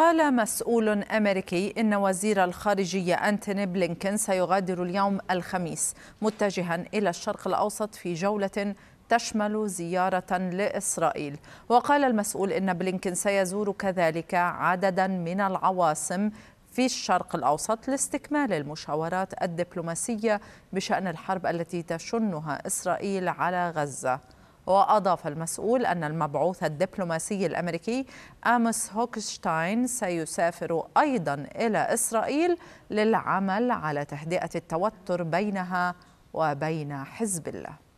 قال مسؤول أمريكي إن وزير الخارجية أنتوني بلينكن سيغادر اليوم الخميس متجها إلى الشرق الأوسط في جولة تشمل زيارة لإسرائيل وقال المسؤول إن بلينكن سيزور كذلك عددا من العواصم في الشرق الأوسط لاستكمال المشاورات الدبلوماسية بشأن الحرب التي تشنها إسرائيل على غزة وأضاف المسؤول أن المبعوث الدبلوماسي الأمريكي أمس هوكشتاين سيسافر أيضا إلى إسرائيل للعمل على تهدئة التوتر بينها وبين حزب الله